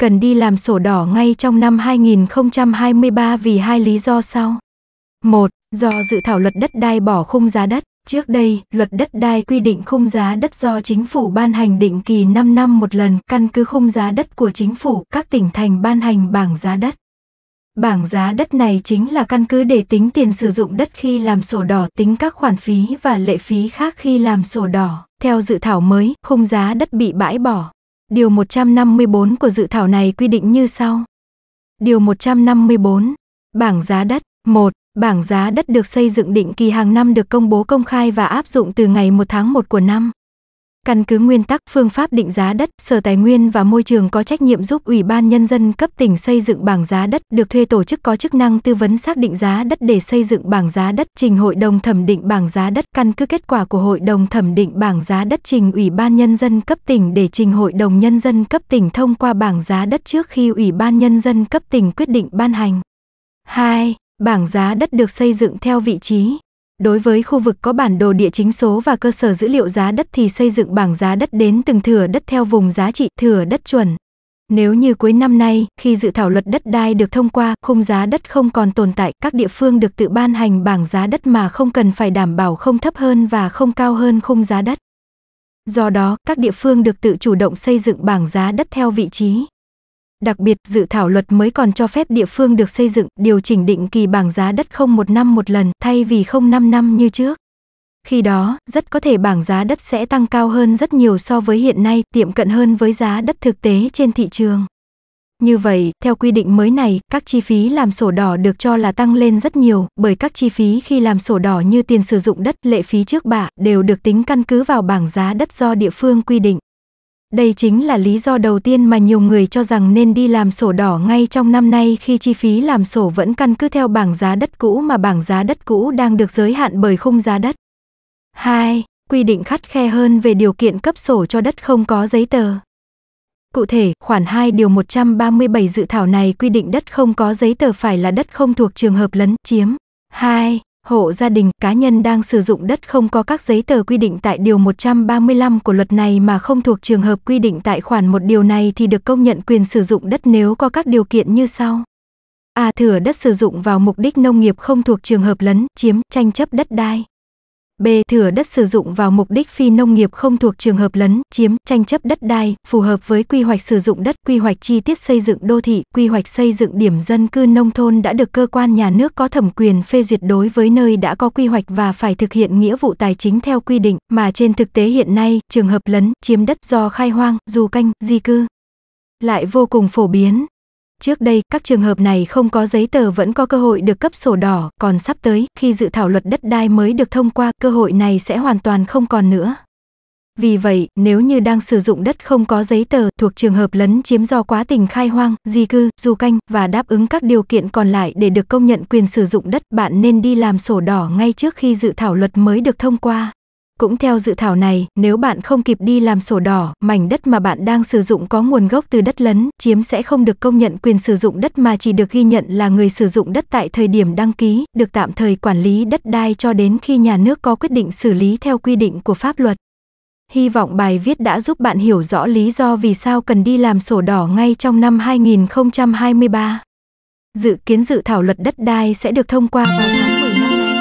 cần đi làm sổ đỏ ngay trong năm 2023 vì hai lý do sau. một, Do dự thảo luật đất đai bỏ khung giá đất. Trước đây, luật đất đai quy định khung giá đất do chính phủ ban hành định kỳ 5 năm một lần, căn cứ khung giá đất của chính phủ, các tỉnh thành ban hành bảng giá đất. Bảng giá đất này chính là căn cứ để tính tiền sử dụng đất khi làm sổ đỏ, tính các khoản phí và lệ phí khác khi làm sổ đỏ. Theo dự thảo mới, khung giá đất bị bãi bỏ. Điều 154 của dự thảo này quy định như sau. Điều 154. Bảng giá đất. 1. Bảng giá đất được xây dựng định kỳ hàng năm được công bố công khai và áp dụng từ ngày 1 tháng 1 của năm. Căn cứ nguyên tắc phương pháp định giá đất, Sở Tài nguyên và Môi trường có trách nhiệm giúp Ủy ban Nhân dân cấp tỉnh xây dựng bảng giá đất, được thuê tổ chức có chức năng tư vấn xác định giá đất để xây dựng bảng giá đất, trình Hội đồng thẩm định bảng giá đất, căn cứ kết quả của Hội đồng thẩm định bảng giá đất trình Ủy ban Nhân dân cấp tỉnh để trình Hội đồng Nhân dân cấp tỉnh thông qua bảng giá đất trước khi Ủy ban Nhân dân cấp tỉnh quyết định ban hành. 2. Bảng giá đất được xây dựng theo vị trí Đối với khu vực có bản đồ địa chính số và cơ sở dữ liệu giá đất thì xây dựng bảng giá đất đến từng thửa đất theo vùng giá trị thửa đất chuẩn. Nếu như cuối năm nay, khi dự thảo luật đất đai được thông qua, khung giá đất không còn tồn tại, các địa phương được tự ban hành bảng giá đất mà không cần phải đảm bảo không thấp hơn và không cao hơn khung giá đất. Do đó, các địa phương được tự chủ động xây dựng bảng giá đất theo vị trí, Đặc biệt, dự thảo luật mới còn cho phép địa phương được xây dựng, điều chỉnh định kỳ bảng giá đất không một năm một lần, thay vì không năm năm như trước. Khi đó, rất có thể bảng giá đất sẽ tăng cao hơn rất nhiều so với hiện nay, tiệm cận hơn với giá đất thực tế trên thị trường. Như vậy, theo quy định mới này, các chi phí làm sổ đỏ được cho là tăng lên rất nhiều, bởi các chi phí khi làm sổ đỏ như tiền sử dụng đất, lệ phí trước bạ đều được tính căn cứ vào bảng giá đất do địa phương quy định. Đây chính là lý do đầu tiên mà nhiều người cho rằng nên đi làm sổ đỏ ngay trong năm nay khi chi phí làm sổ vẫn căn cứ theo bảng giá đất cũ mà bảng giá đất cũ đang được giới hạn bởi khung giá đất. 2. Quy định khắt khe hơn về điều kiện cấp sổ cho đất không có giấy tờ. Cụ thể, khoản 2 điều 137 dự thảo này quy định đất không có giấy tờ phải là đất không thuộc trường hợp lấn chiếm. 2 hộ gia đình cá nhân đang sử dụng đất không có các giấy tờ quy định tại Điều 135 của luật này mà không thuộc trường hợp quy định tại khoản một điều này thì được công nhận quyền sử dụng đất nếu có các điều kiện như sau. A. Thửa đất sử dụng vào mục đích nông nghiệp không thuộc trường hợp lấn, chiếm, tranh chấp đất đai. B. Thửa đất sử dụng vào mục đích phi nông nghiệp không thuộc trường hợp lấn, chiếm, tranh chấp đất đai, phù hợp với quy hoạch sử dụng đất, quy hoạch chi tiết xây dựng đô thị, quy hoạch xây dựng điểm dân cư nông thôn đã được cơ quan nhà nước có thẩm quyền phê duyệt đối với nơi đã có quy hoạch và phải thực hiện nghĩa vụ tài chính theo quy định, mà trên thực tế hiện nay, trường hợp lấn, chiếm đất do khai hoang, du canh, di cư lại vô cùng phổ biến. Trước đây, các trường hợp này không có giấy tờ vẫn có cơ hội được cấp sổ đỏ, còn sắp tới, khi dự thảo luật đất đai mới được thông qua, cơ hội này sẽ hoàn toàn không còn nữa. Vì vậy, nếu như đang sử dụng đất không có giấy tờ thuộc trường hợp lấn chiếm do quá tình khai hoang, di cư, du canh và đáp ứng các điều kiện còn lại để được công nhận quyền sử dụng đất, bạn nên đi làm sổ đỏ ngay trước khi dự thảo luật mới được thông qua. Cũng theo dự thảo này, nếu bạn không kịp đi làm sổ đỏ, mảnh đất mà bạn đang sử dụng có nguồn gốc từ đất lấn, chiếm sẽ không được công nhận quyền sử dụng đất mà chỉ được ghi nhận là người sử dụng đất tại thời điểm đăng ký, được tạm thời quản lý đất đai cho đến khi nhà nước có quyết định xử lý theo quy định của pháp luật. Hy vọng bài viết đã giúp bạn hiểu rõ lý do vì sao cần đi làm sổ đỏ ngay trong năm 2023. Dự kiến dự thảo luật đất đai sẽ được thông qua vào tháng 10 năm nay.